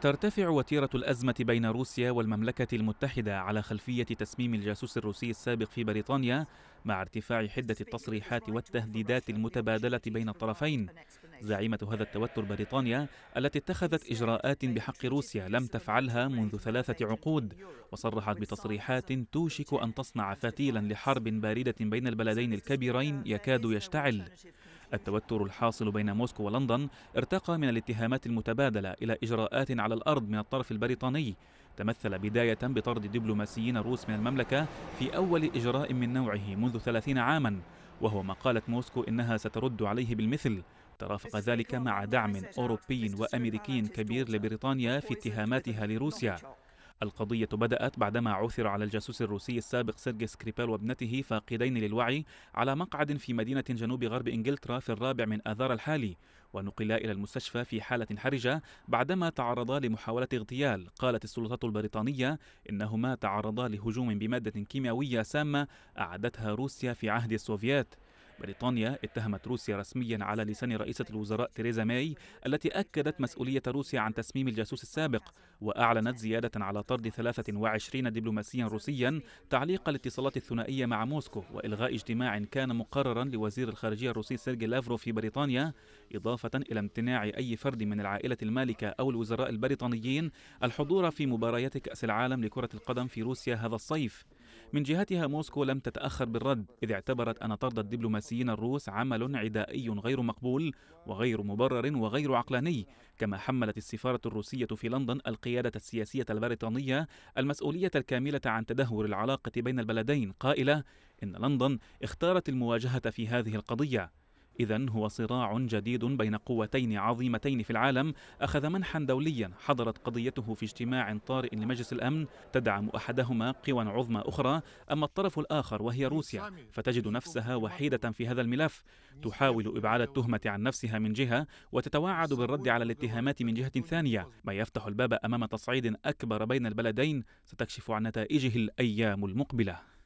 ترتفع وتيرة الأزمة بين روسيا والمملكة المتحدة على خلفية تسميم الجاسوس الروسي السابق في بريطانيا مع ارتفاع حدة التصريحات والتهديدات المتبادلة بين الطرفين زعيمة هذا التوتر بريطانيا التي اتخذت إجراءات بحق روسيا لم تفعلها منذ ثلاثة عقود وصرحت بتصريحات توشك أن تصنع فتيلا لحرب باردة بين البلدين الكبيرين يكاد يشتعل التوتر الحاصل بين موسكو ولندن ارتقى من الاتهامات المتبادلة إلى إجراءات على الأرض من الطرف البريطاني تمثل بداية بطرد دبلوماسيين روس من المملكة في أول إجراء من نوعه منذ 30 عاما وهو ما قالت موسكو إنها سترد عليه بالمثل ترافق ذلك مع دعم أوروبي وأمريكي كبير لبريطانيا في اتهاماتها لروسيا القضية بدأت بعدما عثر على الجاسوس الروسي السابق سيرجي سكريبال وابنته فاقدين للوعي على مقعد في مدينة جنوب غرب إنجلترا في الرابع من آذار الحالي ونقلا إلى المستشفى في حالة حرجة بعدما تعرضا لمحاولة اغتيال قالت السلطات البريطانية إنهما تعرضا لهجوم بمادة كيميائية سامة أعدتها روسيا في عهد السوفيات بريطانيا اتهمت روسيا رسميا على لسان رئيسة الوزراء تيريزا ماي التي أكدت مسؤولية روسيا عن تسميم الجاسوس السابق وأعلنت زيادة على طرد 23 دبلوماسيا روسيا تعليق الاتصالات الثنائية مع موسكو وإلغاء اجتماع كان مقررا لوزير الخارجية الروسي سيرجي لافرو في بريطانيا إضافة إلى امتناع أي فرد من العائلة المالكة أو الوزراء البريطانيين الحضور في مباريات كأس العالم لكرة القدم في روسيا هذا الصيف من جهتها موسكو لم تتأخر بالرد إذ اعتبرت أن طرد الدبلوماسيين الروس عمل عدائي غير مقبول وغير مبرر وغير عقلاني كما حملت السفارة الروسية في لندن القيادة السياسية البريطانية المسؤولية الكاملة عن تدهور العلاقة بين البلدين قائلة إن لندن اختارت المواجهة في هذه القضية إذا هو صراع جديد بين قوتين عظيمتين في العالم أخذ منحا دوليا حضرت قضيته في اجتماع طارئ لمجلس الأمن تدعم أحدهما قوى عظمى أخرى أما الطرف الآخر وهي روسيا فتجد نفسها وحيدة في هذا الملف تحاول إبعاد التهمة عن نفسها من جهة وتتوعد بالرد على الاتهامات من جهة ثانية ما يفتح الباب أمام تصعيد أكبر بين البلدين ستكشف عن نتائجه الأيام المقبلة